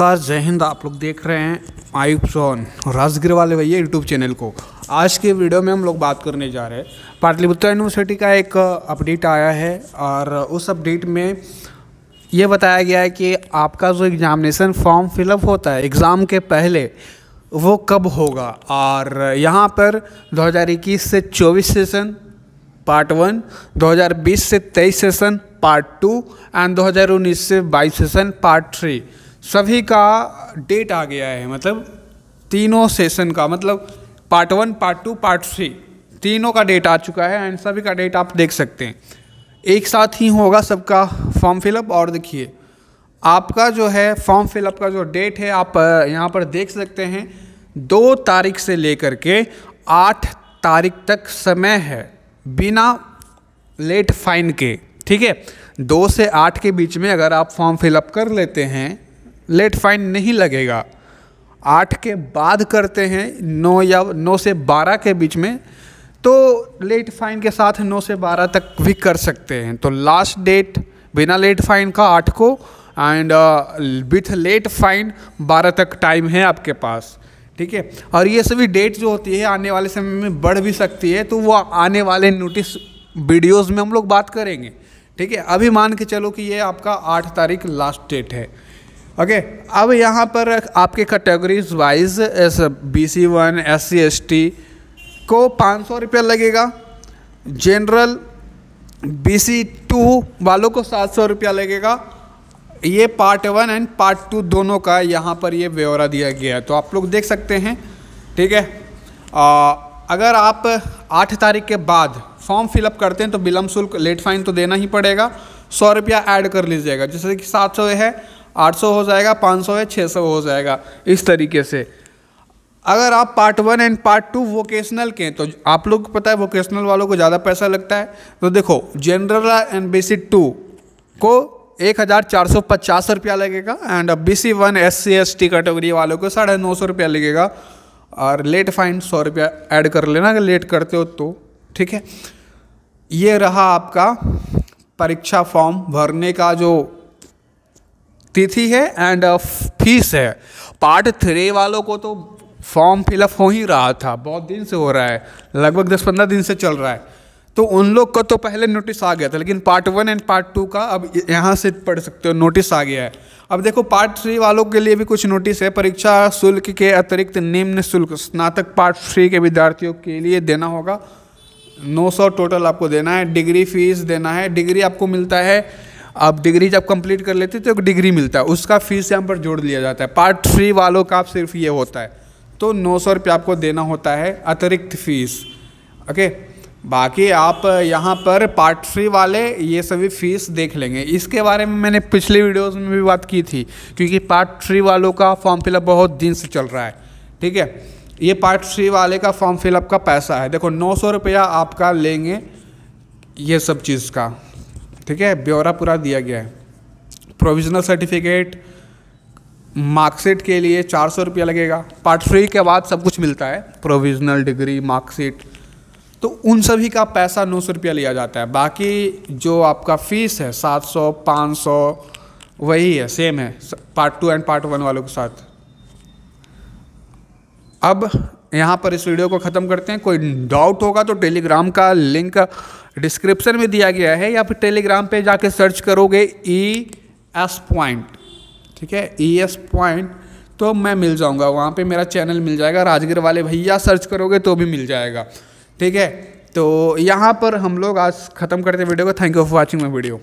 नमस्कार जय हिंद आप लोग देख रहे हैं आयुब सोन राजगिर वाले भैया यूट्यूब चैनल को आज के वीडियो में हम लोग बात करने जा रहे हैं पाटलिपुत्र यूनिवर्सिटी का एक अपडेट आया है और उस अपडेट में ये बताया गया है कि आपका जो एग्ज़ामिनेशन फॉर्म फिलअप होता है एग्ज़ाम के पहले वो कब होगा और यहाँ पर दो से चौबीस सेशन पार्ट वन 2020 से 23 सेशन पार्ट टू एंड 2019 से 22 सेशन पार्ट थ्री सभी का डेट आ गया है मतलब तीनों सेशन का मतलब part one part two part three तीनों का डेट आ चुका है एंड सभी का डेट आप देख सकते हैं एक साथ ही होगा सबका फॉर्म फिलअप और देखिए आपका जो है फॉर्म फिलअप का जो डेट है आप यहाँ पर देख सकते हैं दो तारीख से लेकर के आठ तारीख तक समय है बिना लेट फाइन के ठीक है दो से आठ के बीच में अगर आप फॉर्म फिलअप कर लेते हैं लेट फाइन नहीं लगेगा आठ के बाद करते हैं नौ या नौ से बारह के बीच में तो लेट फाइन के साथ नौ से बारह तक भी कर सकते हैं तो लास्ट डेट बिना लेट फाइन का आठ को एंड विथ लेट फाइन बारह तक टाइम है आपके पास ठीक है और ये सभी डेट जो होती है आने वाले समय में बढ़ भी सकती है तो वो आने वाले नोटिस वीडियोस में हम लोग बात करेंगे ठीक है अभी मान के चलो कि ये आपका आठ तारीख लास्ट डेट है ओके okay, अब यहाँ पर आपके categories wise S B C one S C S T को पाँच सौ रुपया लगेगा जनरल बी सी टू वालों को सात सौ रुपया लगेगा ये part one and part two दोनों का यहाँ पर ये ब्यौरा दिया गया है तो आप लोग देख सकते हैं ठीक है आ, अगर आप आठ तारीख के बाद फॉर्म फिलअप करते हैं तो विलम्ब शुल्क लेट फाइन तो देना ही पड़ेगा सौ रुपया ऐड कर लीजिएगा जैसे कि सात सौ है 800 हो जाएगा 500 है 600 हो जाएगा इस तरीके से अगर आप part one and part two vocational के हैं तो आप लोग को पता है वोकेशनल वालों को ज़्यादा पैसा लगता है तो देखो जनरल एंड बेसिक टू को एक हज़ार चार सौ पचास रुपया लगेगा and B C one S C S T category वालों को साढ़े नौ सौ रुपया लगेगा और लेट फाइन सौ रुपया ऐड कर लेना अगर लेट करते हो तो ठीक है ये रहा आपका परीक्षा फॉर्म भरने का जो तिथि है एंड फीस uh, है पार्ट थ्री वालों को तो फॉर्म फिलअप हो ही रहा था बहुत दिन से हो रहा है लगभग दस पंद्रह दिन से चल रहा है तो उन लोग का तो पहले नोटिस आ गया था लेकिन part one and part two का अब यहाँ से पढ़ सकते हो नोटिस आ गया है अब देखो पार्ट थ्री वालों के लिए भी कुछ नोटिस है परीक्षा शुल्क के अतिरिक्त निम्न शुल्क स्नातक पार्ट थ्री के विद्यार्थियों के लिए देना होगा 900 टोटल आपको देना है डिग्री फीस देना है डिग्री आपको मिलता है आप डिग्री जब कंप्लीट कर लेते तो एक डिग्री मिलता है उसका फीस यहाँ पर जोड़ लिया जाता है पार्ट थ्री वालों का आप सिर्फ ये होता है तो नौ सौ रुपये आपको देना होता है अतिरिक्त फीस ओके बाकी आप यहाँ पर पार्ट थ्री वाले ये सभी फीस देख लेंगे इसके बारे में मैंने पिछले वीडियोस में भी बात की थी क्योंकि पार्ट थ्री वालों का फॉर्म फिलअप बहुत दिन से चल रहा है ठीक है ये पार्ट थ्री वाले का फॉर्म फिलअप का पैसा है देखो नौ सौ रुपया आपका लेंगे ये सब चीज़ का ठीक है ब्यौरा पूरा दिया गया है प्रोविजनल सर्टिफिकेट मार्कशीट के लिए चार सौ रुपया लगेगा पार्ट थ्री के बाद सब कुछ मिलता है प्रोविजनल डिग्री मार्कशीट तो उन सभी का पैसा नौ सौ रुपया लिया जाता है बाकी जो आपका फीस है सात सौ पाँच सौ वही है सेम है part two and part one वालों के साथ अब यहाँ पर इस वीडियो को ख़त्म करते हैं कोई डाउट होगा तो टेलीग्राम का लिंक डिस्क्रिप्शन में दिया गया है या फिर टेलीग्राम पे जाके सर्च करोगे ई एस पॉइंट ठीक है ई एस पॉइंट तो मैं मिल जाऊँगा वहाँ पे मेरा चैनल मिल जाएगा राजगीर वाले भैया सर्च करोगे तो भी मिल जाएगा ठीक है तो यहाँ पर हम लोग आज ख़त्म करते वीडियो को thank you for watching my video